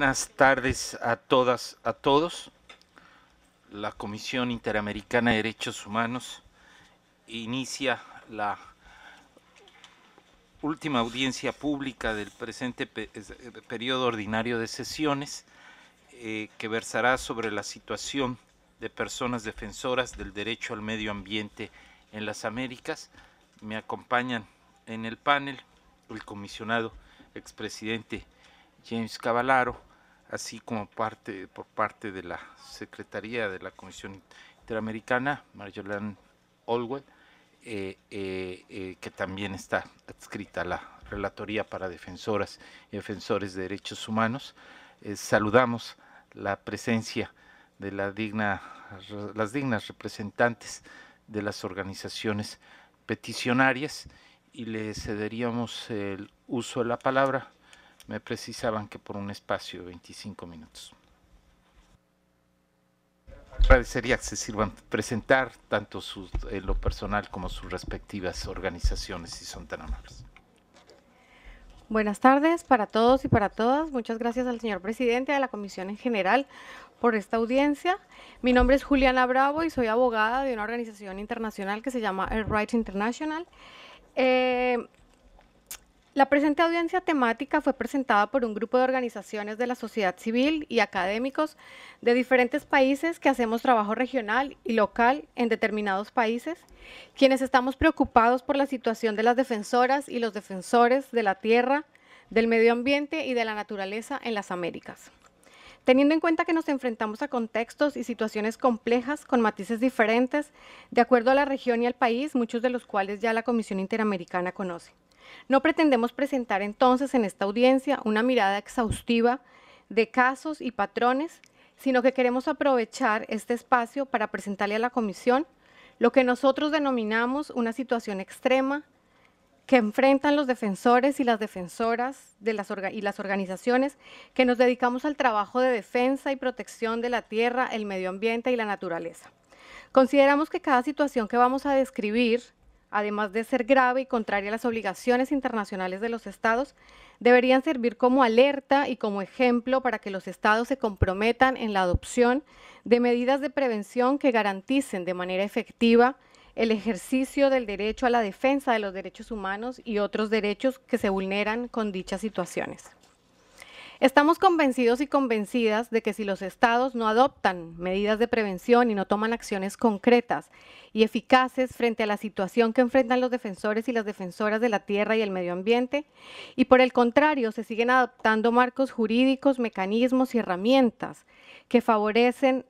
Buenas tardes a todas, a todos. La Comisión Interamericana de Derechos Humanos inicia la última audiencia pública del presente eh, periodo ordinario de sesiones eh, que versará sobre la situación de personas defensoras del derecho al medio ambiente en las Américas. Me acompañan en el panel el comisionado expresidente James Cavalaro, así como parte por parte de la Secretaría de la Comisión Interamericana, Marjolaine Olwell, eh, eh, eh, que también está adscrita a la Relatoría para Defensoras y Defensores de Derechos Humanos. saludamos la presencia de las dignas representantes de las organizaciones peticionarias y le cederíamos el uso de la palabra me precisaban que por un espacio de 25 minutos. Agradecería que se sirvan presentar tanto eh, lo personal como sus respectivas organizaciones, si son tan amables. Buenas tardes para todos y para todas. Muchas gracias al señor presidente, a la comisión en general por esta audiencia. Mi nombre es Juliana Bravo y soy abogada de una organización internacional que se llama Air Rights International. Eh, la presente audiencia temática fue presentada por un grupo de organizaciones de la sociedad civil y académicos de diferentes países que hacemos trabajo regional y local en determinados países, quienes estamos preocupados por la situación de las defensoras y los defensores de la tierra, del medio ambiente y de la naturaleza en las Américas. Teniendo en cuenta que nos enfrentamos a contextos y situaciones complejas con matices diferentes, de acuerdo a la región y al país, muchos de los cuales ya la Comisión Interamericana conoce. No pretendemos presentar entonces en esta audiencia una mirada exhaustiva de casos y patrones, sino que queremos aprovechar este espacio para presentarle a la Comisión lo que nosotros denominamos una situación extrema que enfrentan los defensores y las defensoras de las y las organizaciones que nos dedicamos al trabajo de defensa y protección de la tierra, el medio ambiente y la naturaleza. Consideramos que cada situación que vamos a describir además de ser grave y contraria a las obligaciones internacionales de los estados, deberían servir como alerta y como ejemplo para que los estados se comprometan en la adopción de medidas de prevención que garanticen de manera efectiva el ejercicio del derecho a la defensa de los derechos humanos y otros derechos que se vulneran con dichas situaciones. Estamos convencidos y convencidas de que si los estados no adoptan medidas de prevención y no toman acciones concretas y eficaces frente a la situación que enfrentan los defensores y las defensoras de la tierra y el medio ambiente, y por el contrario se siguen adoptando marcos jurídicos, mecanismos y herramientas que favorecen,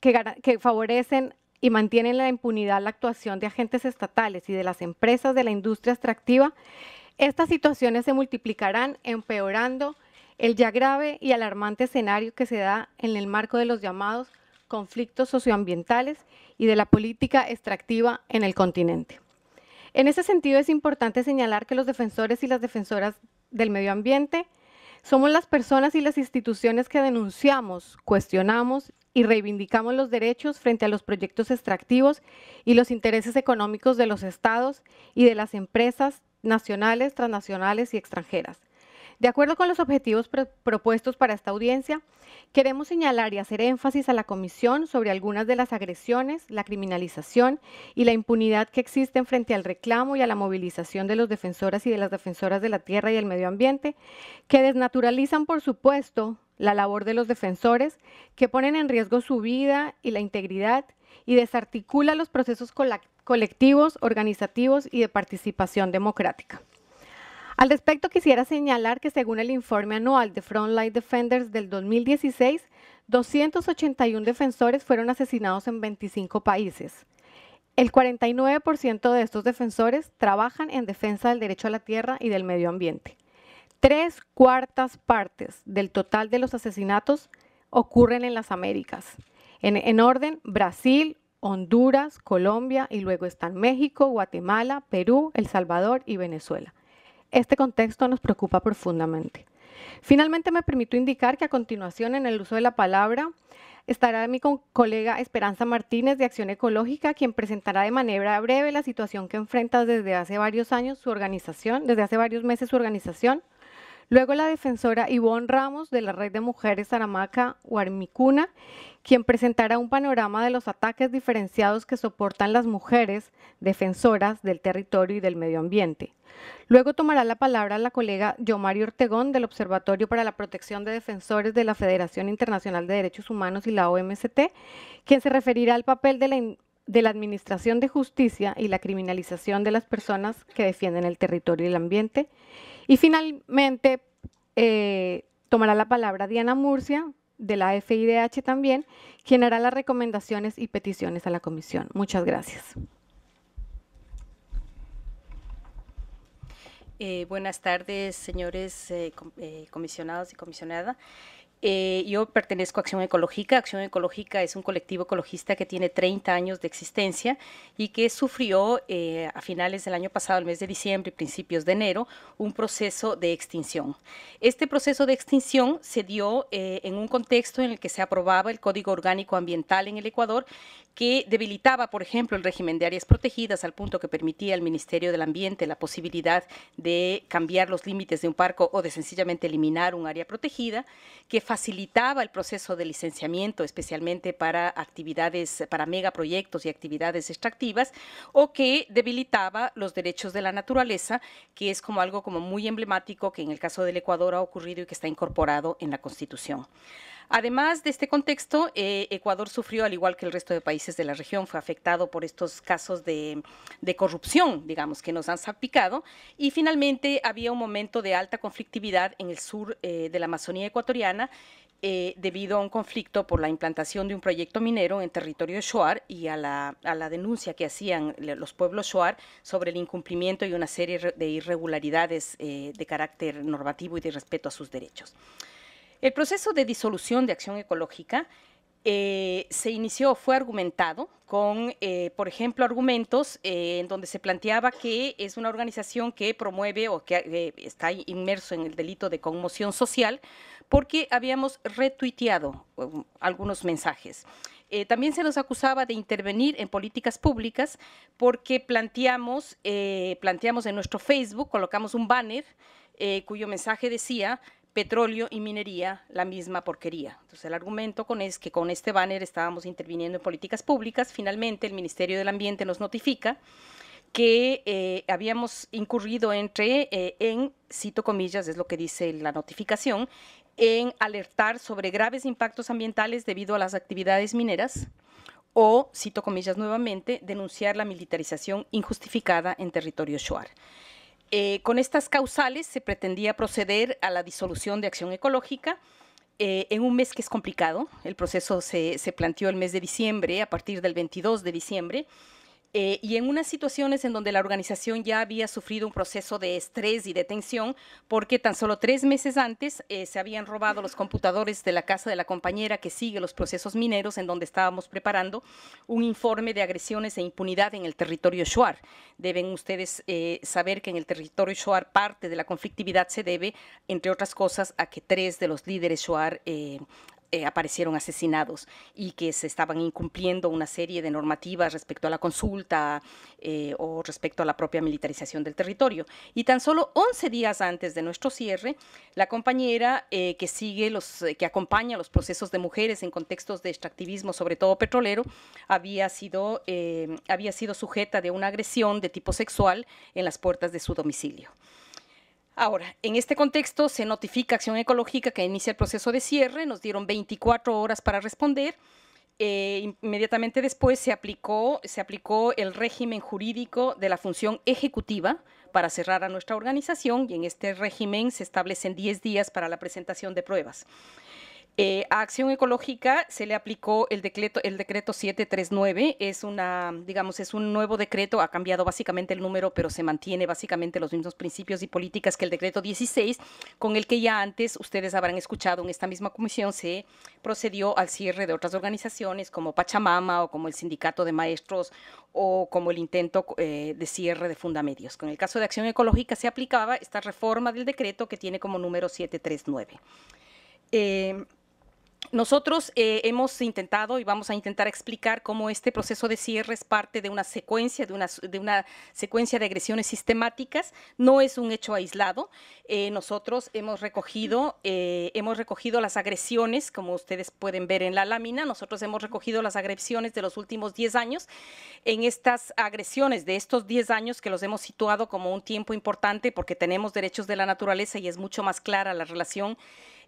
que, favorecen y mantienen la impunidad la actuación de agentes estatales y de las empresas de la industria extractiva, estas situaciones se multiplicarán empeorando el ya grave y alarmante escenario que se da en el marco de los llamados conflictos socioambientales y de la política extractiva en el continente. En ese sentido es importante señalar que los defensores y las defensoras del medio ambiente somos las personas y las instituciones que denunciamos, cuestionamos y reivindicamos los derechos frente a los proyectos extractivos y los intereses económicos de los estados y de las empresas nacionales, transnacionales y extranjeras. De acuerdo con los objetivos propuestos para esta audiencia, queremos señalar y hacer énfasis a la Comisión sobre algunas de las agresiones, la criminalización y la impunidad que existen frente al reclamo y a la movilización de los defensoras y de las defensoras de la tierra y el medio ambiente, que desnaturalizan, por supuesto, la labor de los defensores, que ponen en riesgo su vida y la integridad y desarticula los procesos colectivos, organizativos y de participación democrática. Al respecto, quisiera señalar que según el informe anual de Frontline Defenders del 2016, 281 defensores fueron asesinados en 25 países. El 49% de estos defensores trabajan en defensa del derecho a la tierra y del medio ambiente. Tres cuartas partes del total de los asesinatos ocurren en las Américas. En, en orden, Brasil, Honduras, Colombia y luego están México, Guatemala, Perú, El Salvador y Venezuela. Este contexto nos preocupa profundamente. Finalmente, me permito indicar que a continuación, en el uso de la palabra, estará mi colega Esperanza Martínez de Acción Ecológica, quien presentará de manera breve la situación que enfrenta desde hace varios años su organización, desde hace varios meses su organización, Luego la defensora Ivonne Ramos de la Red de Mujeres Aramaca Huarmicuna, quien presentará un panorama de los ataques diferenciados que soportan las mujeres defensoras del territorio y del medio ambiente. Luego tomará la palabra la colega Yomari Ortegón del Observatorio para la Protección de Defensores de la Federación Internacional de Derechos Humanos y la OMCT, quien se referirá al papel de la de la Administración de Justicia y la criminalización de las personas que defienden el territorio y el ambiente. Y finalmente eh, tomará la palabra Diana Murcia, de la FIDH también, quien hará las recomendaciones y peticiones a la comisión. Muchas gracias. Eh, buenas tardes, señores eh, comisionados y comisionada. Eh, yo pertenezco a Acción Ecológica. Acción Ecológica es un colectivo ecologista que tiene 30 años de existencia y que sufrió eh, a finales del año pasado, el mes de diciembre y principios de enero, un proceso de extinción. Este proceso de extinción se dio eh, en un contexto en el que se aprobaba el Código Orgánico Ambiental en el Ecuador que debilitaba, por ejemplo, el régimen de áreas protegidas al punto que permitía al Ministerio del Ambiente la posibilidad de cambiar los límites de un parco o de sencillamente eliminar un área protegida, que facilitaba el proceso de licenciamiento, especialmente para actividades, para megaproyectos y actividades extractivas, o que debilitaba los derechos de la naturaleza, que es como algo como muy emblemático que en el caso del Ecuador ha ocurrido y que está incorporado en la Constitución. Además de este contexto, eh, Ecuador sufrió, al igual que el resto de países de la región, fue afectado por estos casos de, corrupción, digamos, que nos han salpicado. Y finalmente había un momento de alta conflictividad en el sur eh, de la Amazonía ecuatoriana. Eh, debido a un conflicto por la implantación de un proyecto minero en territorio Shoar y a la, denuncia que hacían los pueblos Shoar sobre el incumplimiento y una serie de irregularidades de carácter normativo y de respeto a sus derechos. El proceso de disolución de acción ecológica eh, se inició, fue argumentado con, eh, por ejemplo, argumentos eh, en donde se planteaba que es una organización que promueve o que está inmerso en el delito de conmoción social porque habíamos retuiteado um, algunos mensajes. también se nos acusaba de intervenir en políticas públicas porque planteamos, planteamos en nuestro Facebook, colocamos un banner cuyo mensaje decía petróleo y minería, la misma porquería. Entonces el argumento con es que con este banner estábamos interviniendo en políticas públicas. Finalmente el Ministerio del Ambiente nos notifica que eh, habíamos incurrido entre, eh, en, cito comillas, es lo que dice la notificación, en alertar sobre graves impactos ambientales debido a las actividades mineras o, cito comillas nuevamente, denunciar la militarización injustificada en territorio Shuar. Eh, con estas causales se pretendía proceder a la disolución de acción ecológica eh, en un mes que es complicado. El proceso se, se, planteó el mes de diciembre, a partir del 22 de diciembre, eh, y en unas situaciones en donde la organización ya había sufrido un proceso de estrés y de tensión, porque tan solo tres meses antes eh, se habían robado los computadores de la casa de la compañera que sigue los procesos mineros, en donde estábamos preparando un informe de agresiones e impunidad en el territorio Shuar. Deben ustedes eh, saber que en el territorio Shuar parte de la conflictividad se debe, entre otras cosas, a que tres de los líderes Shuar eh, aparecieron asesinados y que se estaban incumpliendo una serie de normativas respecto a la consulta eh, o respecto a la propia militarización del territorio. Y tan solo 11 días antes de nuestro cierre, la compañera eh, que sigue los, que acompaña los procesos de mujeres en contextos de extractivismo, sobre todo petrolero, había sido, había sido sujeta de una agresión de tipo sexual en las puertas de su domicilio. Ahora, en este contexto se notifica Acción Ecológica que inicia el proceso de cierre, nos dieron 24 horas para responder. Eh, inmediatamente después se aplicó, se aplicó el régimen jurídico de la función ejecutiva para cerrar a nuestra organización y en este régimen se establecen 10 días para la presentación de pruebas. Eh, a Acción Ecológica se le aplicó el decreto, el decreto 739, es una, digamos, es un nuevo decreto, ha cambiado básicamente el número, pero se mantiene básicamente los mismos principios y políticas que el decreto 16, con el que ya antes ustedes habrán escuchado en esta misma comisión se procedió al cierre de otras organizaciones como Pachamama o como el Sindicato de Maestros o como el intento eh, de cierre de Fundamedios. Con el caso de Acción Ecológica se aplicaba esta reforma del decreto que tiene como número 739. Nosotros eh, hemos intentado y vamos a intentar explicar cómo este proceso de cierre es parte de una secuencia, de una, de una secuencia de agresiones sistemáticas. No es un hecho aislado. Eh, nosotros hemos recogido, eh, hemos recogido las agresiones, como ustedes pueden ver en la lámina, nosotros hemos recogido las agresiones de los últimos 10 años. En estas agresiones de estos 10 años que los hemos situado como un tiempo importante porque tenemos derechos de la naturaleza y es mucho más clara la relación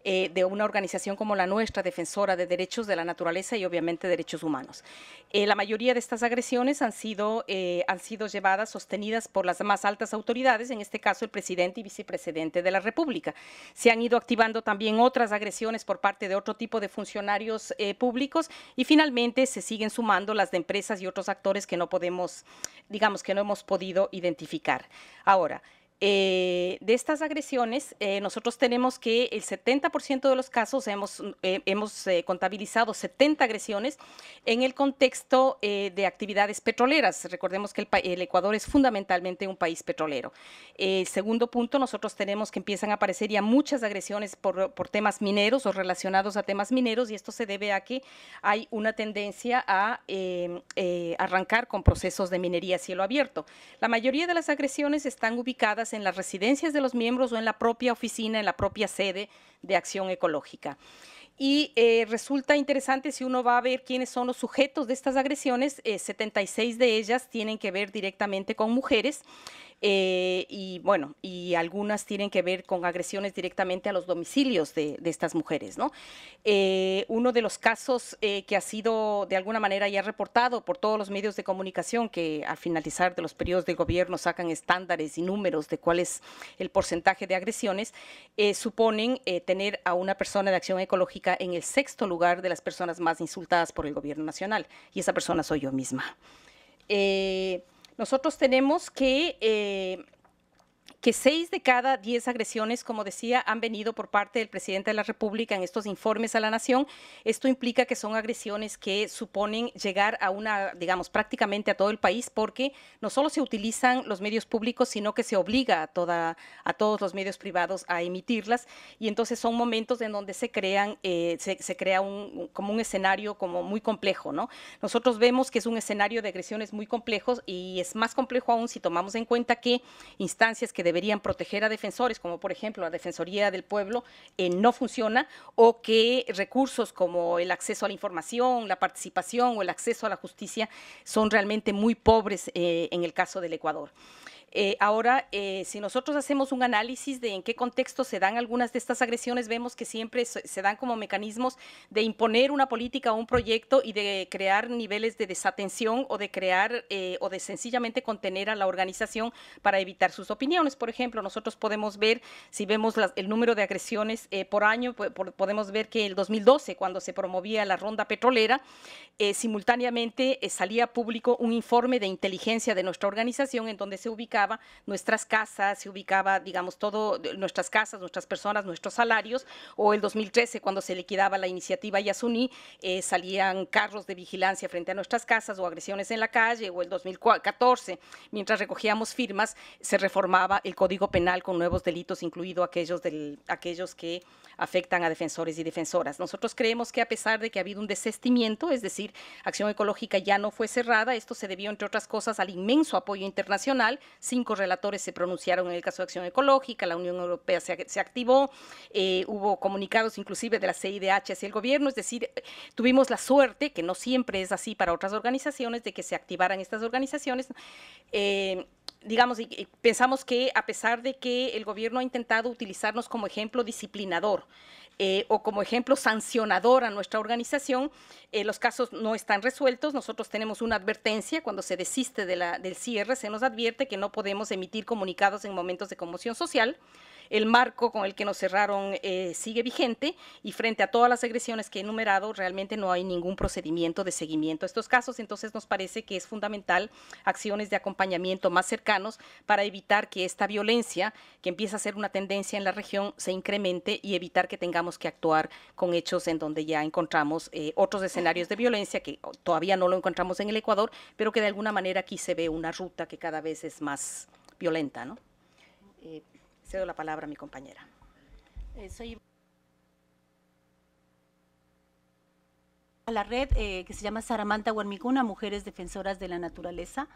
eh, de una organización como la nuestra, defensora de derechos de la naturaleza y obviamente derechos humanos. Eh, la mayoría de estas agresiones han sido, eh, han sido llevadas, sostenidas por las más altas autoridades, en este caso el presidente y vicepresidente de la República. Se han ido activando también otras agresiones por parte de otro tipo de funcionarios públicos y finalmente se siguen sumando las de empresas y otros actores que no podemos, digamos, que no hemos podido identificar. Ahora, eh, de estas agresiones, eh, nosotros tenemos que el 70% de los casos, hemos, mm, eh, hemos contabilizado 70 agresiones en el contexto de actividades petroleras. Recordemos que el, Ecuador es fundamentalmente un país petrolero. segundo punto, nosotros tenemos que empiezan a aparecer ya muchas agresiones por, por, temas mineros o relacionados a temas mineros y esto se debe a que hay una tendencia a em, arrancar con procesos de minería a cielo abierto. La mayoría de las agresiones están ubicadas en las residencias de los miembros o en la propia oficina, en la propia sede de acción ecológica. Y eh, resulta interesante si uno va a ver quiénes son los sujetos de estas agresiones, 76 eh, de ellas tienen que ver directamente con mujeres, eh, y bueno, y algunas tienen que ver con agresiones directamente a los domicilios de, estas mujeres. ¿no? Eh, uno de los casos eh, que ha sido de alguna manera ya reportado por todos los medios de comunicación que al finalizar de los periodos de gobierno sacan estándares y números de cuál es el porcentaje de agresiones, suponen tener a una persona de acción ecológica en el sexto lugar de las personas más insultadas por el gobierno nacional. Y esa persona soy yo misma. Eh, nosotros tenemos que eh, que seis de cada diez agresiones, como decía, han venido por parte del presidente de la República en estos informes a la nación. Esto implica que son agresiones que suponen llegar a una, digamos, prácticamente a todo el país, porque no solo se utilizan los medios públicos, sino que se obliga a, toda, a todos los medios privados a emitirlas. Y entonces son momentos en donde se crean, eh, se, crea un, como un escenario como muy complejo, ¿no? Nosotros vemos que es un escenario de agresiones muy complejos y es más complejo aún si tomamos en cuenta que instancias que deben deberían proteger a defensores, como por ejemplo la Defensoría del Pueblo, eh, no funciona, o que recursos como el acceso a la información, la participación o el acceso a la justicia son realmente muy pobres eh, en el caso del Ecuador. Eh, ahora, eh, si nosotros hacemos un análisis de en qué contexto se dan algunas de estas agresiones, vemos que siempre se, dan como mecanismos de imponer una política o un proyecto y de crear niveles de desatención o de crear eh, o de sencillamente contener a la organización para evitar sus opiniones. Por ejemplo, nosotros podemos ver, si vemos el número de agresiones por año, podemos ver que el 2012, cuando se promovía la ronda petrolera, simultáneamente salía público un informe de inteligencia de nuestra organización en donde se ubica nuestras casas, se ubicaba, digamos, todo, nuestras casas, nuestras personas, nuestros salarios, o el 2013, cuando se liquidaba la iniciativa Yasuní, eh, salían carros de vigilancia frente a nuestras casas o agresiones en la calle, o el 2014, mientras recogíamos firmas, se reformaba el Código Penal con nuevos delitos, incluido aquellos, aquellos que afectan a defensores y defensoras. Nosotros creemos que a pesar de que ha habido un desestimiento, es decir, Acción Ecológica ya no fue cerrada, esto se debió, entre otras cosas, al inmenso apoyo internacional, cinco relatores se pronunciaron en el caso de acción ecológica, la Unión Europea se, activó, eh, hubo comunicados inclusive de la CIDH hacia el gobierno, es decir, tuvimos la suerte, que no siempre es así para otras organizaciones, de que se activaran estas organizaciones. Eh, digamos, pensamos que a pesar de que el gobierno ha intentado utilizarnos como ejemplo disciplinador, eh, o como ejemplo sancionador a nuestra organización. Eh, los casos no están resueltos, nosotros tenemos una advertencia, cuando se desiste la, del cierre se nos advierte que no podemos emitir comunicados en momentos de conmoción social. El marco con el que nos cerraron eh, sigue vigente y frente a todas las agresiones que he enumerado, realmente no hay ningún procedimiento de seguimiento a estos casos. Entonces nos parece que es fundamental acciones de acompañamiento más cercanos para evitar que esta violencia, que empieza a ser una tendencia en la región, se incremente y evitar que tengamos que actuar con hechos en donde ya encontramos eh, otros escenarios de violencia que todavía no lo encontramos en el Ecuador, pero que de alguna manera aquí se ve una ruta que cada vez es más violenta, ¿no? Eh, Cedo la palabra a mi compañera. Eh, soy a la red eh, que se llama Saramanta Huermicuna, Mujeres Defensoras de la Naturaleza.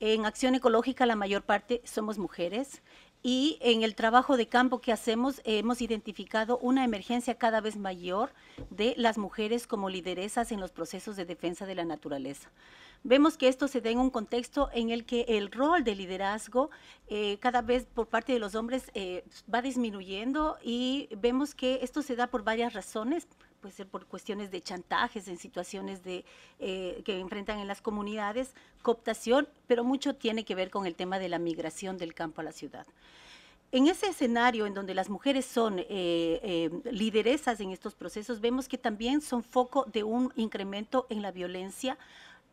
En Acción Ecológica la mayor parte somos mujeres y en el trabajo de campo que hacemos eh, hemos identificado una emergencia cada vez mayor de las mujeres como lideresas en los procesos de defensa de la naturaleza. Vemos que esto se da en un contexto en el que el rol de liderazgo eh, cada vez por parte de los hombres eh, va disminuyendo y vemos que esto se da por varias razones puede ser por cuestiones de chantajes, en situaciones de, eh, que enfrentan en las comunidades, cooptación, pero mucho tiene que ver con el tema de la migración del campo a la ciudad. En ese escenario en donde las mujeres son eh, eh lideresas en estos procesos, vemos que también son foco de un incremento en la violencia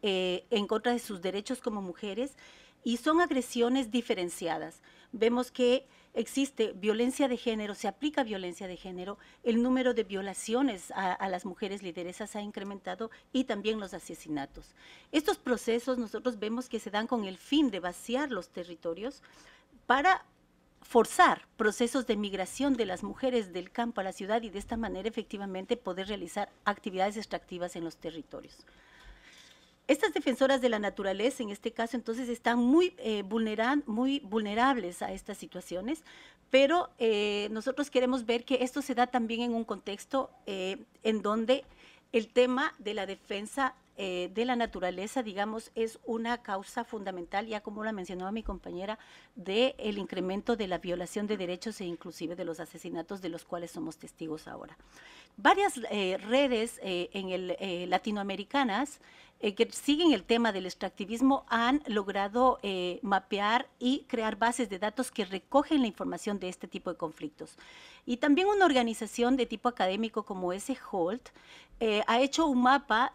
eh, en contra de sus derechos como mujeres y son agresiones diferenciadas. Vemos que existe violencia de género, se aplica violencia de género, el número de violaciones a, las mujeres lideresas ha incrementado y también los asesinatos. Estos procesos nosotros vemos que se dan con el fin de vaciar los territorios para forzar procesos de migración de las mujeres del campo a la ciudad y de esta manera efectivamente poder realizar actividades extractivas en los territorios. Estas defensoras de la naturaleza, en este caso, entonces están muy, eh, muy vulnerables a estas situaciones, pero eh, nosotros queremos ver que esto se da también en un contexto eh, en donde el tema de la defensa de la naturaleza, digamos, es una causa fundamental, ya como la mencionaba mi compañera, del el incremento de la violación de derechos e inclusive de los asesinatos de los cuales somos testigos ahora. Varias redes en el, latinoamericanas eh, que siguen el tema del extractivismo han logrado eh, mapear y crear bases de datos que recogen la información de este tipo de conflictos. Y también una organización de tipo académico como ese Holt eh, ha hecho un mapa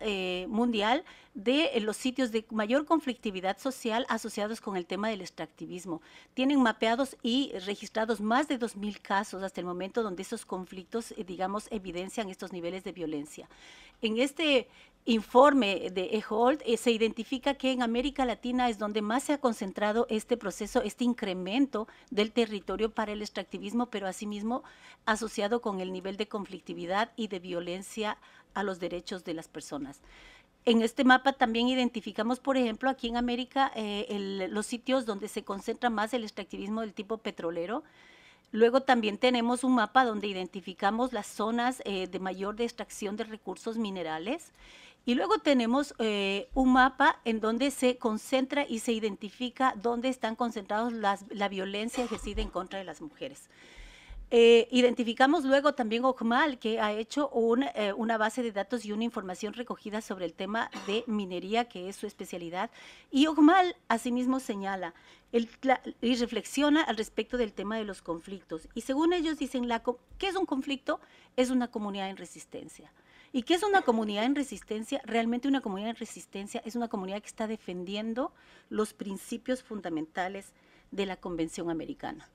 mundial de los sitios de mayor conflictividad social asociados con el tema del extractivismo. Tienen mapeados y registrados más de 2.000 casos hasta el momento donde esos conflictos, digamos, evidencian estos niveles de violencia. En este informe de EHOLD eh, se identifica que en América Latina es donde más se ha concentrado este proceso, este incremento del territorio para el extractivismo, pero asimismo asociado con el nivel de conflictividad y de violencia a los derechos de las personas. En este mapa también identificamos, por ejemplo, aquí en América eh, los sitios donde se concentra más el extractivismo del tipo petrolero, Luego también tenemos un mapa donde identificamos las zonas eh, de mayor extracción de recursos minerales. Y luego tenemos eh, un mapa en donde se concentra y se identifica dónde están concentrados las, la violencia ejercida en contra de las mujeres. Eh, identificamos luego también OCMAL, que ha hecho eh, una base de datos y una información recogida sobre el tema de minería, que es su especialidad. Y OCMAL asimismo señala y reflexiona al respecto del tema de los conflictos. Y según ellos dicen, la, ¿qué es un conflicto? Es una comunidad en resistencia. ¿Y qué es una comunidad en resistencia? Realmente una comunidad en resistencia es una comunidad que está defendiendo los principios fundamentales de la Convención Americana.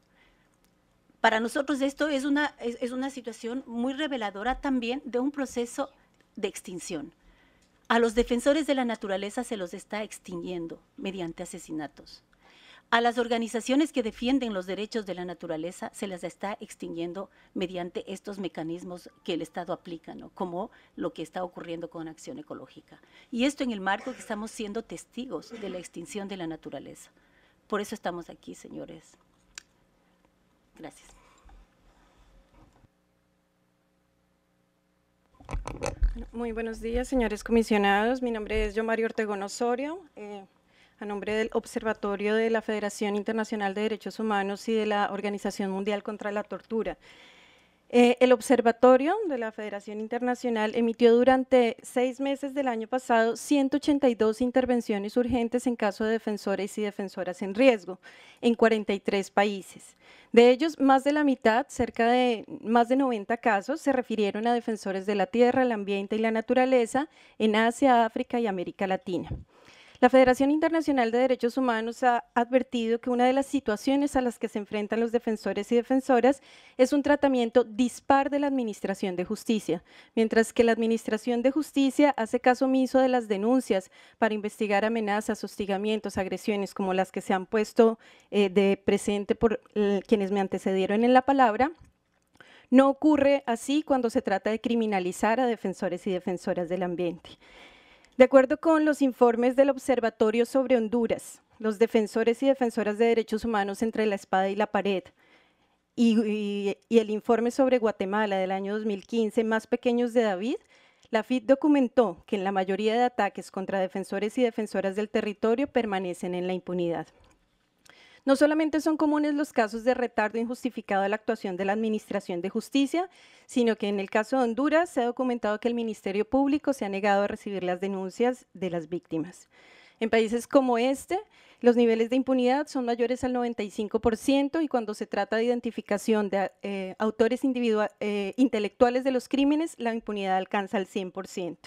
Para nosotros esto es una, es una situación muy reveladora también de un proceso de extinción. A los defensores de la naturaleza se los está extinguiendo mediante asesinatos. A las organizaciones que defienden los derechos de la naturaleza se las está extinguiendo mediante estos mecanismos que el Estado aplica, como lo que está ocurriendo con Acción Ecológica. Y esto en el marco que estamos siendo testigos de la extinción de la naturaleza. Por eso estamos aquí, señores. Gracias. Muy buenos días, señores comisionados. Mi nombre es Yo Ortegón Osorio. Eh, a nombre del Observatorio de la Federación Internacional de Derechos Humanos y de la Organización Mundial contra la Tortura. Eh, el Observatorio de la Federación Internacional emitió durante seis meses del año pasado 182 intervenciones urgentes en caso de defensores y defensoras en riesgo en 43 países. De ellos, más de la mitad, cerca de más de 90 casos, se refirieron a defensores de la tierra, el ambiente y la naturaleza en Asia, África y América Latina. La Federación Internacional de Derechos Humanos ha advertido que una de las situaciones a las que se enfrentan los defensores y defensoras es un tratamiento dispar de la Administración de Justicia. Mientras que la Administración de Justicia hace caso omiso de las denuncias para investigar amenazas, hostigamientos, agresiones como las que se han puesto eh, de presente por eh, quienes me antecedieron en la palabra, no ocurre así cuando se trata de criminalizar a defensores y defensoras del ambiente. De acuerdo con los informes del Observatorio sobre Honduras, los defensores y defensoras de derechos humanos entre la espada y la pared, y, el informe sobre Guatemala del año 2015, Más Pequeños de David, la FID documentó que en la mayoría de ataques contra defensores y defensoras del territorio permanecen en la impunidad. No solamente son comunes los casos de retardo injustificado de la actuación de la Administración de Justicia, sino que en el caso de Honduras se ha documentado que el Ministerio Público se ha negado a recibir las denuncias de las víctimas. En países como este, los niveles de impunidad son mayores al 95% y cuando se trata de identificación de eh, autores eh, intelectuales de los crímenes, la impunidad alcanza al 100%.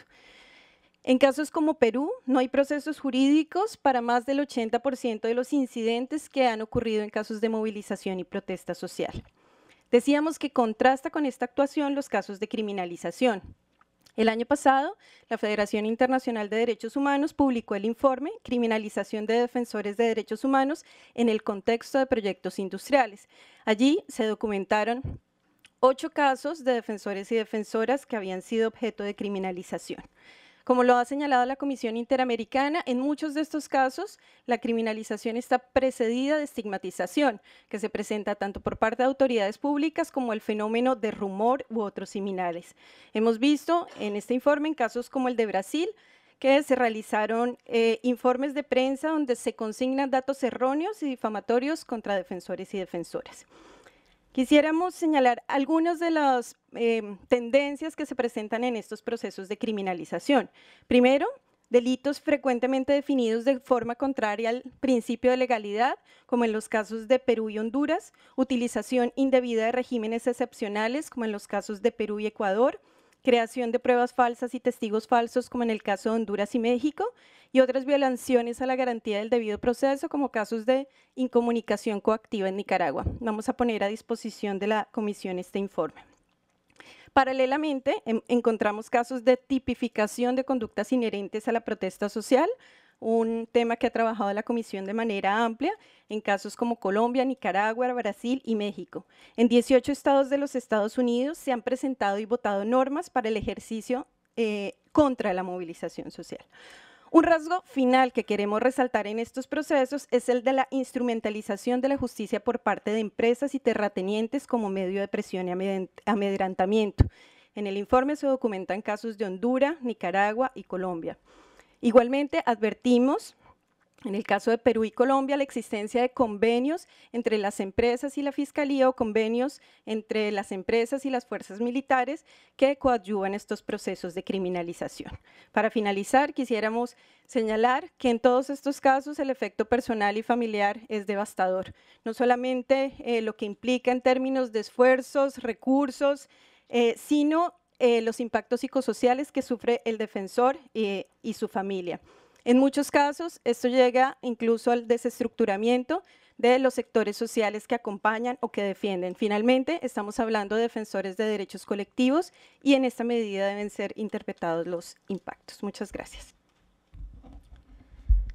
En casos como Perú, no hay procesos jurídicos para más del 80% de los incidentes que han ocurrido en casos de movilización y protesta social. Decíamos que contrasta con esta actuación los casos de criminalización. El año pasado, la Federación Internacional de Derechos Humanos publicó el informe Criminalización de Defensores de Derechos Humanos en el contexto de proyectos industriales. Allí se documentaron ocho casos de defensores y defensoras que habían sido objeto de criminalización. Como lo ha señalado la Comisión Interamericana, en muchos de estos casos la criminalización está precedida de estigmatización, que se presenta tanto por parte de autoridades públicas como el fenómeno de rumor u otros similares. Hemos visto en este informe, en casos como el de Brasil, que se realizaron eh, informes de prensa donde se consignan datos erróneos y difamatorios contra defensores y defensoras. Quisiéramos señalar algunas de las em, tendencias que se presentan en estos procesos de criminalización. Primero, delitos frecuentemente definidos de forma contraria al principio de legalidad, como en los casos de Perú y Honduras, utilización indebida de regímenes excepcionales, como en los casos de Perú y Ecuador, creación de pruebas falsas y testigos falsos, como en el caso de Honduras y México, y otras violaciones a la garantía del debido proceso, como casos de incomunicación coactiva en Nicaragua. Vamos a poner a disposición de la comisión este informe. Paralelamente, em, encontramos casos de tipificación de conductas inherentes a la protesta social, un tema que ha trabajado la Comisión de manera amplia en casos como Colombia, Nicaragua, Brasil y México. En 18 estados de los Estados Unidos se han presentado y votado normas para el ejercicio eh, contra la movilización social. Un rasgo final que queremos resaltar en estos procesos es el de la instrumentalización de la justicia por parte de empresas y terratenientes como medio de presión y amedrentamiento. En el informe se documentan casos de Honduras, Nicaragua y Colombia. Igualmente, advertimos en el caso de Perú y Colombia, la existencia de convenios entre las empresas y la Fiscalía o convenios entre las empresas y las fuerzas militares que coadyuvan estos procesos de criminalización. Para finalizar, quisiéramos señalar que en todos estos casos el efecto personal y familiar es devastador. No solamente eh, lo que implica en términos de esfuerzos, recursos, eh, sino eh, los impactos psicosociales que sufre el defensor y su familia. En muchos casos, esto llega incluso al desestructuramiento de los sectores sociales que acompañan o que defienden. Finalmente, estamos hablando de defensores de derechos colectivos y en esta medida deben ser interpretados los impactos. Muchas gracias.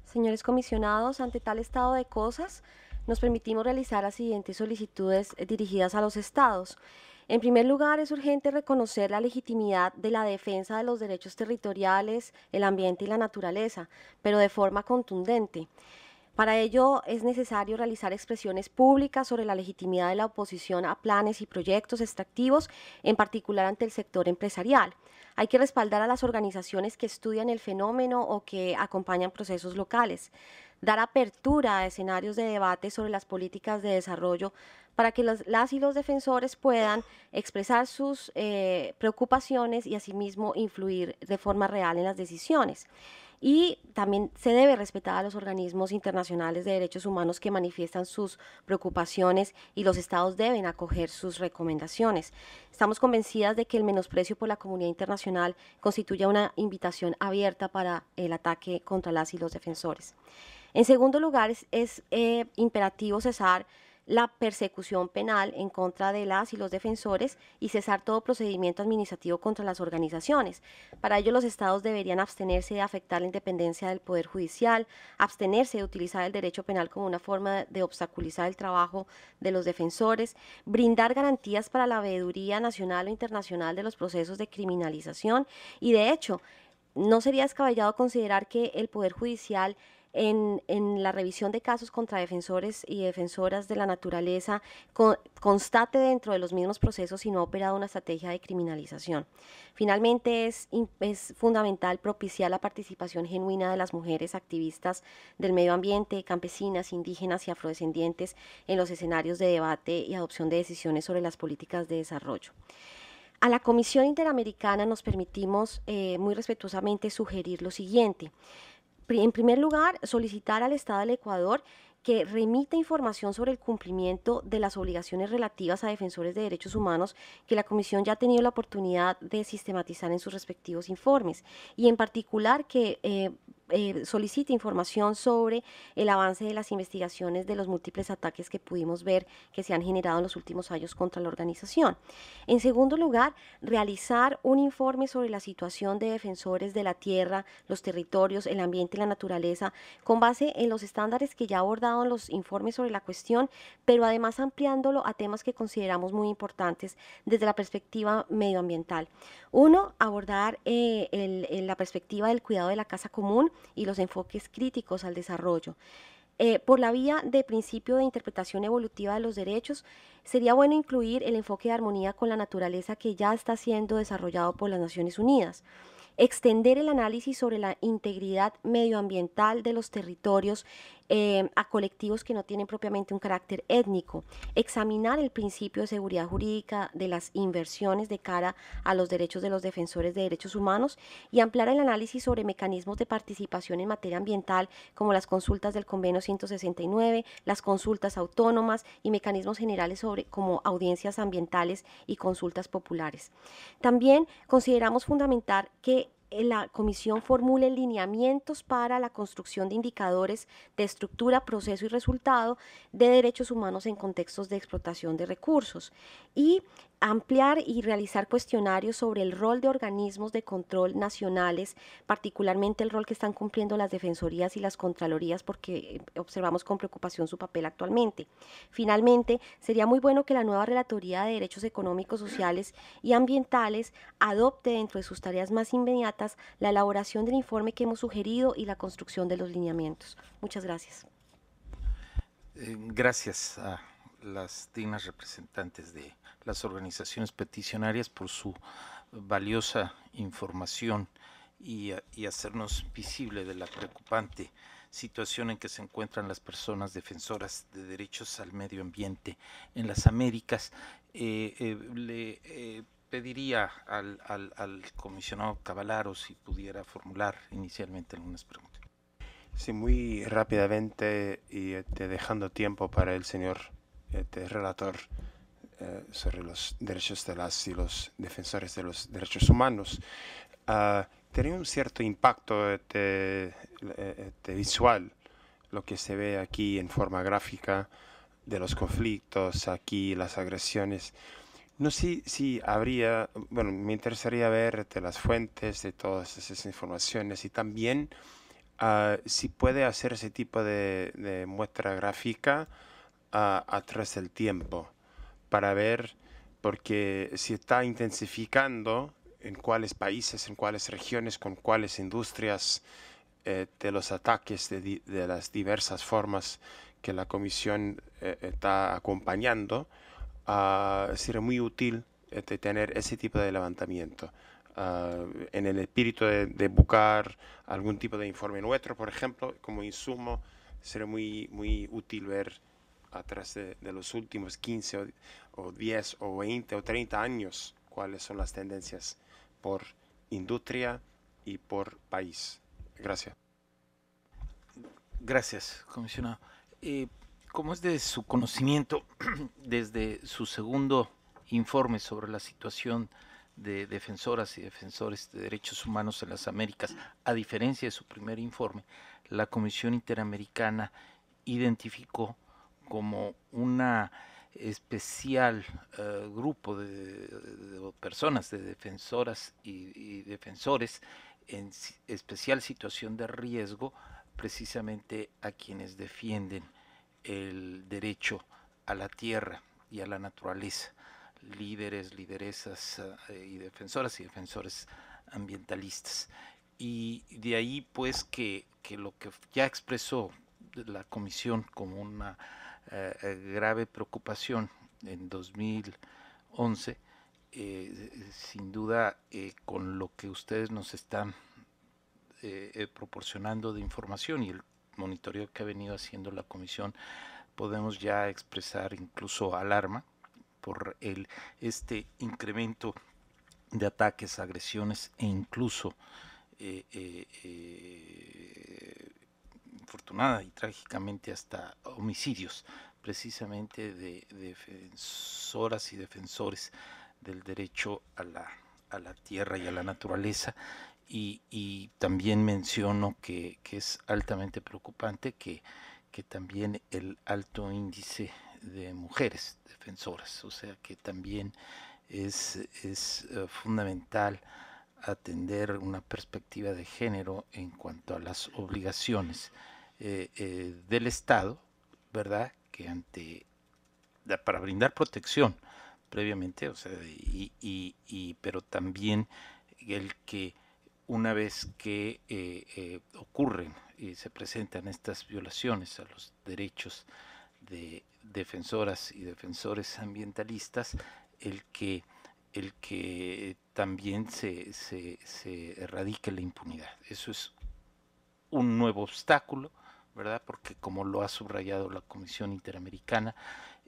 Señores comisionados, ante tal estado de cosas, nos permitimos realizar las siguientes solicitudes eh, dirigidas a los estados. En primer lugar, es urgente reconocer la legitimidad de la defensa de los derechos territoriales, el ambiente y la naturaleza, pero de forma contundente. Para ello es necesario realizar expresiones públicas sobre la legitimidad de la oposición a planes y proyectos extractivos, en particular ante el sector empresarial. Hay que respaldar a las organizaciones que estudian el fenómeno o que acompañan procesos locales dar apertura a escenarios de debate sobre las políticas de desarrollo para que los, las y los defensores puedan expresar sus eh, preocupaciones y asimismo influir de forma real en las decisiones. Y también se debe respetar a los organismos internacionales de derechos humanos que manifiestan sus preocupaciones y los estados deben acoger sus recomendaciones. Estamos convencidas de que el menosprecio por la comunidad internacional constituye una invitación abierta para el ataque contra las y los defensores. En segundo lugar, es, eh, imperativo cesar la persecución penal en contra de las y los defensores y cesar todo procedimiento administrativo contra las organizaciones. Para ello, los estados deberían abstenerse de afectar la independencia del Poder Judicial, abstenerse de utilizar el derecho penal como una forma de obstaculizar el trabajo de los defensores, brindar garantías para la veeduría nacional o internacional de los procesos de criminalización y, de hecho, no sería descabellado considerar que el Poder Judicial en, la revisión de casos contra defensores y defensoras de la naturaleza constate dentro de los mismos procesos y no ha operado una estrategia de criminalización. Finalmente, es, es fundamental propiciar la participación genuina de las mujeres activistas del medio ambiente, campesinas, indígenas y afrodescendientes en los escenarios de debate y adopción de decisiones sobre las políticas de desarrollo. A la Comisión Interamericana nos permitimos eh, muy respetuosamente sugerir lo siguiente en primer lugar, solicitar al Estado del Ecuador que remita información sobre el cumplimiento de las obligaciones relativas a defensores de derechos humanos que la Comisión ya ha tenido la oportunidad de sistematizar en sus respectivos informes y en particular que eh, eh, solicite información sobre el avance de las investigaciones de los múltiples ataques que pudimos ver que se han generado en los últimos años contra la organización. En segundo lugar, realizar un informe sobre la situación de defensores de la tierra, los territorios, el ambiente y la naturaleza, con base en los estándares que ya abordaron los informes sobre la cuestión, pero además ampliándolo a temas que consideramos muy importantes desde la perspectiva medioambiental. Uno, abordar eh, la perspectiva del cuidado de la casa común, y los enfoques críticos al desarrollo. Eh, por la vía de principio de interpretación evolutiva de los derechos, sería bueno incluir el enfoque de armonía con la naturaleza que ya está siendo desarrollado por las Naciones Unidas extender el análisis sobre la integridad medioambiental de los territorios Em, a colectivos que no tienen propiamente un carácter étnico, examinar el principio de seguridad jurídica de las inversiones de cara a los derechos de los defensores de derechos humanos y ampliar el análisis sobre mecanismos de participación en materia ambiental como las consultas del convenio 169, las consultas autónomas y mecanismos generales sobre como audiencias ambientales y consultas populares. También consideramos fundamental que eh, la comisión formule lineamientos para la construcción de indicadores de estructura, proceso y resultado de derechos humanos en contextos de explotación de recursos. Y ampliar y realizar cuestionarios sobre el rol de organismos de control nacionales, particularmente el rol que están cumpliendo las defensorías y las contralorías, porque observamos con preocupación su papel actualmente. Finalmente, sería muy bueno que la nueva Relatoría de Derechos Económicos, Sociales y Ambientales adopte dentro de sus tareas más inmediatas la elaboración del informe que hemos sugerido y la construcción de los lineamientos. Muchas gracias. Eh, gracias a las dignas representantes de las organizaciones peticionarias por su valiosa información y, hacernos visible de la preocupante situación en que se encuentran las personas defensoras de derechos al medio ambiente en las Américas. Eh, eh, le eh, pediría al, al, comisionado Cavalaro si pudiera formular inicialmente algunas preguntas. Sí, muy rápidamente y dejando tiempo para el señor este relator eh, sobre los derechos de las y los defensores de los derechos humanos, ah, ¿Tiene un cierto impacto este, eh, este, visual, lo que se ve aquí en forma gráfica de los conflictos, aquí las agresiones. No sé si habría, bueno, me interesaría ver las fuentes de todas esas informaciones y también ah, si puede hacer ese tipo de muestra gráfica atrás del tiempo para ver, porque si está intensificando en cuáles países, en cuáles regiones, con cuáles industrias, eh, de los ataques de, de, las diversas formas que la Comisión eh, está acompañando, ah, sería muy útil este, tener ese tipo de levantamiento. Ah, en el espíritu de, buscar algún tipo de informe nuestro, por ejemplo, como insumo, sería muy, muy útil ver atrás de, de los últimos 15 o, 10 o 20 o 30 años, cuáles son las tendencias por industria y por país. Gracias. Gracias, comisionado. Eh, como es de su conocimiento desde su segundo informe sobre la situación de defensoras y defensores de derechos humanos en las Américas, a diferencia de su primer informe, la Comisión Interamericana identificó como una especial eh, grupo de, personas, de defensoras y, defensores en especial situación de riesgo, precisamente a quienes defienden el derecho a la tierra y a la naturaleza, líderes, lideresas eh, y defensoras y defensores ambientalistas. Y de ahí pues que lo que ya expresó la comisión como una eh, eh, grave preocupación en 2011, eh, sin duda con lo que ustedes nos están proporcionando de información y el monitoreo que ha venido haciendo la comisión, podemos ya expresar incluso alarma por el, este incremento de ataques, agresiones e incluso y trágicamente hasta homicidios precisamente de, defensoras y defensores del derecho a la, tierra y a la naturaleza. Y, también menciono que, es altamente preocupante que, también el alto índice de mujeres defensoras, o sea que también es, eh, fundamental atender una perspectiva de género en cuanto a las obligaciones eh, eh, del Estado, ¿verdad? Que ante, para brindar protección previamente, o sea, y, pero también el que una vez que eh, ocurren y se presentan estas violaciones a los derechos de defensoras y defensores ambientalistas, el que el que también se, se, se, erradique la impunidad. Eso es un nuevo obstáculo ¿verdad? Porque como lo ha subrayado la Comisión Interamericana,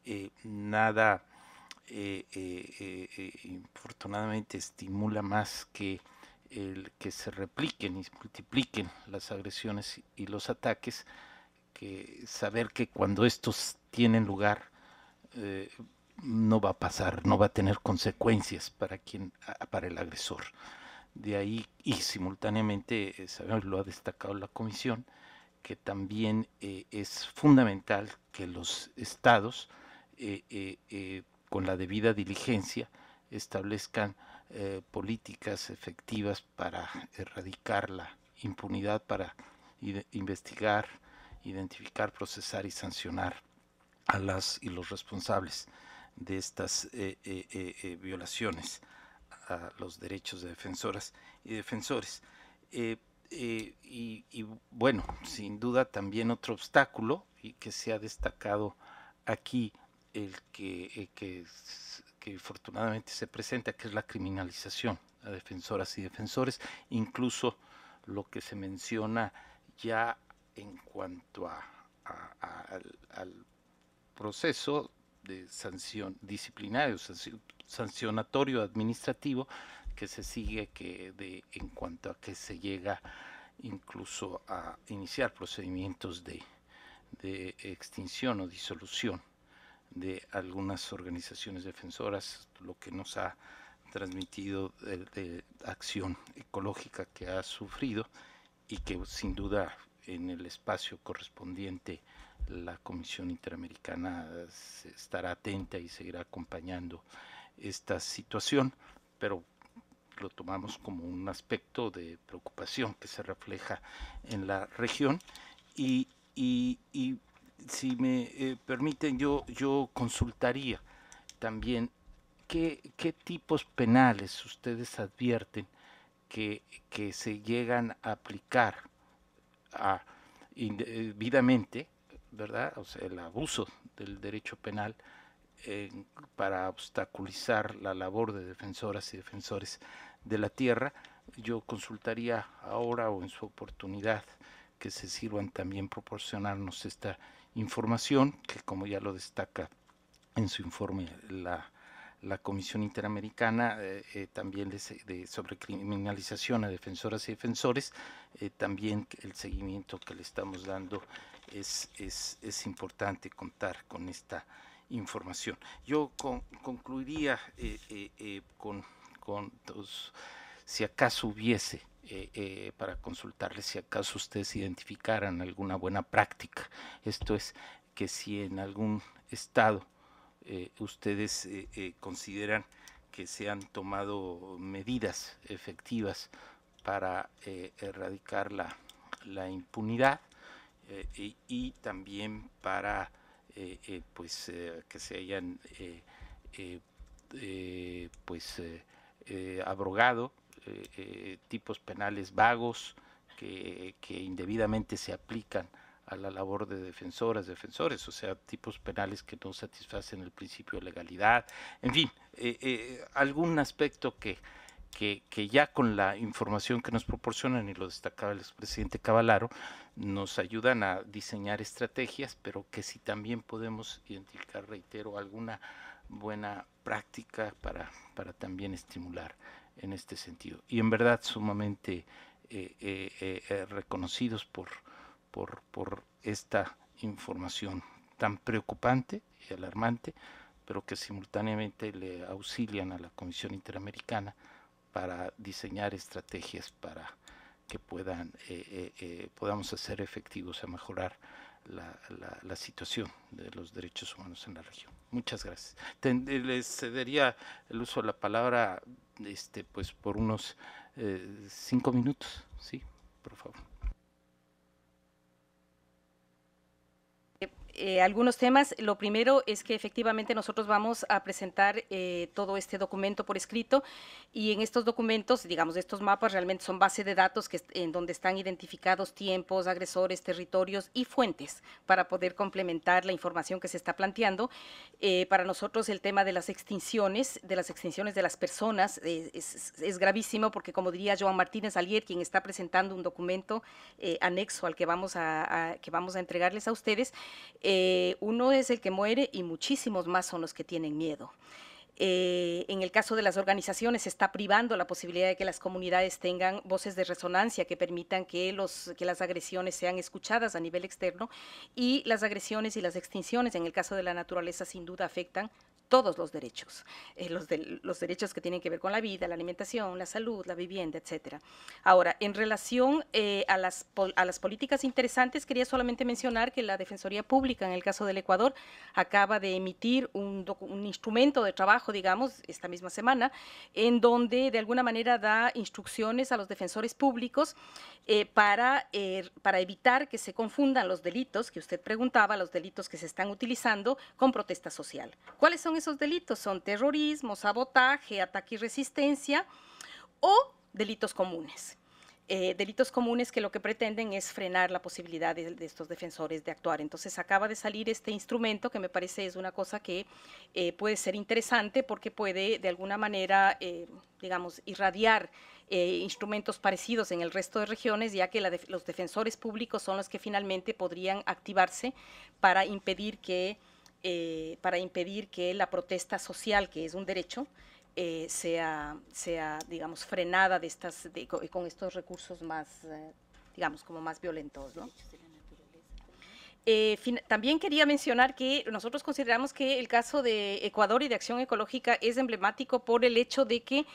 eh, nada eh, eh, infortunadamente estimula más que el que se repliquen y multipliquen las agresiones y los ataques, que saber que cuando estos tienen lugar no va a pasar, no va a tener consecuencias para quien, para el agresor. De ahí y simultáneamente, sabemos, lo ha destacado la comisión, que también eh, es fundamental que los estados, eh, eh, con la debida diligencia, establezcan políticas efectivas para erradicar la impunidad, para investigar, identificar, procesar y sancionar a las y los responsables de estas violaciones a los derechos de defensoras y defensores. Eh, y, bueno, sin duda también otro obstáculo y que se ha destacado aquí el que, que, afortunadamente se presenta, que es la criminalización a defensoras y defensores, incluso lo que se menciona ya en cuanto a, al, al, proceso de sanción disciplinario, sancionatorio administrativo, que se sigue que de en cuanto a que se llega incluso a iniciar procedimientos de, extinción o disolución de algunas organizaciones defensoras, lo que nos ha transmitido de, de, acción ecológica que ha sufrido y que sin duda en el espacio correspondiente la Comisión Interamericana estará atenta y seguirá acompañando esta situación, pero lo tomamos como un aspecto de preocupación que se refleja en la región. Y, si me eh, permiten, yo, yo consultaría también qué, tipos penales ustedes advierten que, que se llegan a aplicar a, indebidamente, eh, ¿verdad? O el abuso del derecho penal eh, para obstaculizar la labor de defensoras y defensores de la tierra, yo consultaría ahora o en su oportunidad que se sirvan también proporcionarnos esta información, que como ya lo destaca en su informe la, Comisión Interamericana eh, eh, también de, sobre criminalización a defensoras y defensores, eh, también el seguimiento que le estamos dando es, es, es importante contar con esta información. Yo concluiría con con si acaso hubiese, eh, eh, para consultarles si acaso ustedes identificaran alguna buena práctica. Esto es, que si en algún estado eh, ustedes consideran que se han tomado medidas efectivas para erradicar la, impunidad y, y, también para pues que se hayan pues eh, abrogado eh, eh, tipos penales vagos que, indebidamente se aplican a la labor de defensoras, defensores, o sea, tipos penales que no satisfacen el principio de legalidad, en fin, algún aspecto que, que, ya con la información que nos proporcionan, y lo destacaba el expresidente Cavalaro, nos ayudan a diseñar estrategias, pero que si también podemos identificar, reitero, alguna buena práctica para, para también estimular en este sentido. Y en verdad sumamente eh, eh, eh, reconocidos por, por, esta información tan preocupante y alarmante, pero que simultáneamente le auxilian a la Comisión Interamericana para diseñar estrategias para que puedan, podamos hacer efectivos a mejorar la situación de los derechos humanos en la región. Muchas gracias. Eh, les cedería el uso de la palabra este, pues, por unos eh, cinco minutos, ¿sí? Por favor. Eh, algunos temas. Lo primero es que efectivamente nosotros vamos a presentar eh, todo este documento por escrito y en estos documentos, digamos, estos mapas realmente son base de datos que, en donde están identificados tiempos, agresores, territorios y fuentes para poder complementar la información que se está planteando. Eh, para nosotros el tema de las extinciones, de las extinciones de las personas es, gravísimo porque como diría Joan Martínez Alier, quien está presentando un documento anexo al que vamos que vamos a entregarles a ustedes, eh, uno es el que muere y muchísimos más son los que tienen miedo. Eh, en el caso de las organizaciones, se está privando la posibilidad de que las comunidades tengan voces de resonancia que permitan que, que las agresiones sean escuchadas a nivel externo y las agresiones y las extinciones, en el caso de la naturaleza, sin duda afectan todos los derechos, eh, los, derechos que tienen que ver con la vida, la alimentación, la salud, la vivienda, etcétera. Ahora, en relación eh, a, las, políticas interesantes, quería solamente mencionar que la Defensoría Pública, en el caso del Ecuador, acaba de emitir un, instrumento de trabajo, digamos, esta misma semana, en donde de alguna manera da instrucciones a los defensores públicos eh, para, para evitar que se confundan los delitos que usted preguntaba, los delitos que se están utilizando con protesta social. ¿Cuáles son esos delitos son terrorismo, sabotaje, ataque y resistencia o delitos comunes. Eh, delitos comunes que lo que pretenden es frenar la posibilidad de, estos defensores de actuar. Entonces acaba de salir este instrumento que me parece es una cosa que eh, puede ser interesante porque puede de alguna manera, eh, digamos, irradiar instrumentos parecidos en el resto de regiones, ya que los defensores públicos son los que finalmente podrían activarse para impedir que eh, para impedir que la protesta social, que es un derecho, eh, sea, sea, digamos, frenada de estas, con estos recursos más, eh, digamos, como más violentos, también quería mencionar que nosotros consideramos que el caso de Ecuador y de Acción Ecológica es emblemático por el hecho de que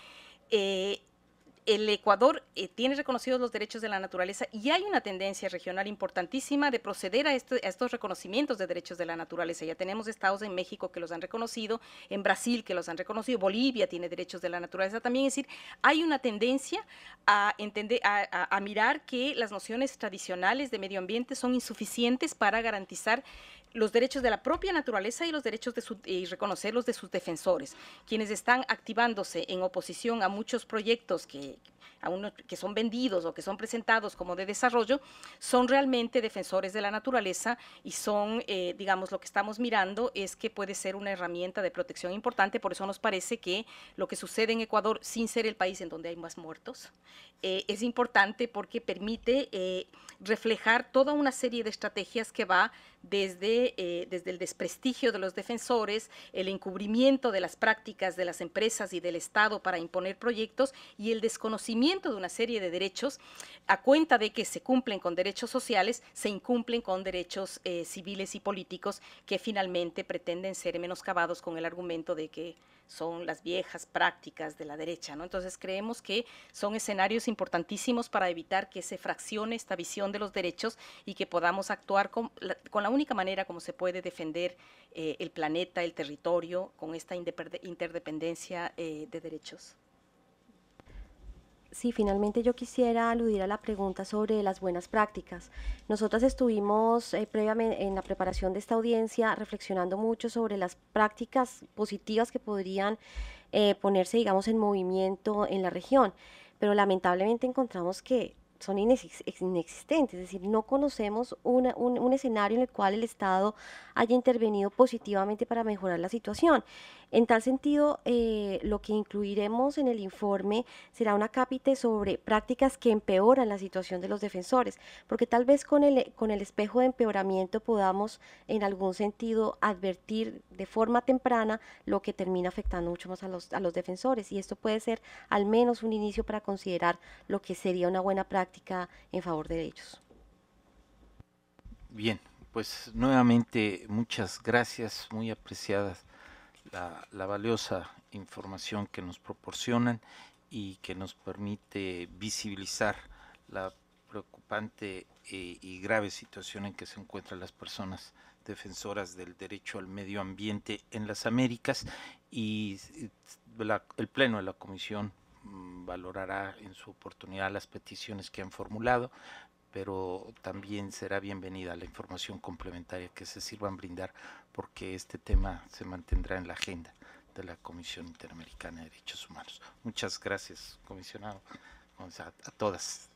el Ecuador eh, tiene reconocidos los derechos de la naturaleza y hay una tendencia regional importantísima de proceder este, a, estos reconocimientos de derechos de la naturaleza. Ya tenemos estados en México que los han reconocido, en Brasil que los han reconocido, Bolivia tiene derechos de la naturaleza también. Es decir, hay una tendencia a, entender, a mirar que las nociones tradicionales de medio ambiente son insuficientes para garantizar los derechos de la propia naturaleza y los derechos de y reconocerlos de sus defensores, quienes están activándose en oposición a muchos proyectos que, que son vendidos o que son presentados como de desarrollo, son realmente defensores de la naturaleza y son, eh, digamos, lo que estamos mirando es que puede ser una herramienta de protección importante, por eso nos parece que lo que sucede en Ecuador, sin ser el país en donde hay más muertos, eh, es importante porque permite eh, reflejar toda una serie de estrategias que va desde, eh, desde el desprestigio de los defensores, el encubrimiento de las prácticas de las empresas y del Estado para imponer proyectos y el desconocimiento de una serie de derechos a cuenta de que se cumplen con derechos sociales, se incumplen con derechos eh, civiles y políticos que finalmente pretenden ser menoscabados con el argumento de que son las viejas prácticas de la derecha. ¿no? Entonces creemos que son escenarios importantísimos para evitar que se fraccione esta visión de los derechos y que podamos actuar con la, con la única manera como se puede defender eh, el planeta, el territorio, con esta interdependencia eh, de derechos. Sí, finalmente yo quisiera aludir a la pregunta sobre las buenas prácticas. Nosotras estuvimos eh, previamente en la preparación de esta audiencia reflexionando mucho sobre las prácticas positivas que podrían ponerse, digamos, en movimiento en la región, pero lamentablemente encontramos que son inexistentes, es decir, no conocemos un, escenario en el cual el Estado haya intervenido positivamente para mejorar la situación. En tal sentido, eh, lo que incluiremos en el informe será una cápita sobre prácticas que empeoran la situación de los defensores, porque tal vez con el, con el espejo de empeoramiento podamos en algún sentido advertir de forma temprana lo que termina afectando mucho más a los, a los defensores y esto puede ser al menos un inicio para considerar lo que sería una buena práctica en favor de ellos. Bien, pues nuevamente muchas gracias, muy apreciadas la, valiosa información que nos proporcionan y que nos permite visibilizar la preocupante eh, y grave situación en que se encuentran las personas defensoras del derecho al medio ambiente en las Américas y eh, el Pleno de la Comisión Mm, valorará en su oportunidad las peticiones que han formulado, pero también será bienvenida la información complementaria que se sirvan brindar porque este tema se mantendrá en la agenda de la Comisión Interamericana de Derechos Humanos. Muchas gracias, comisionado, a, a todas.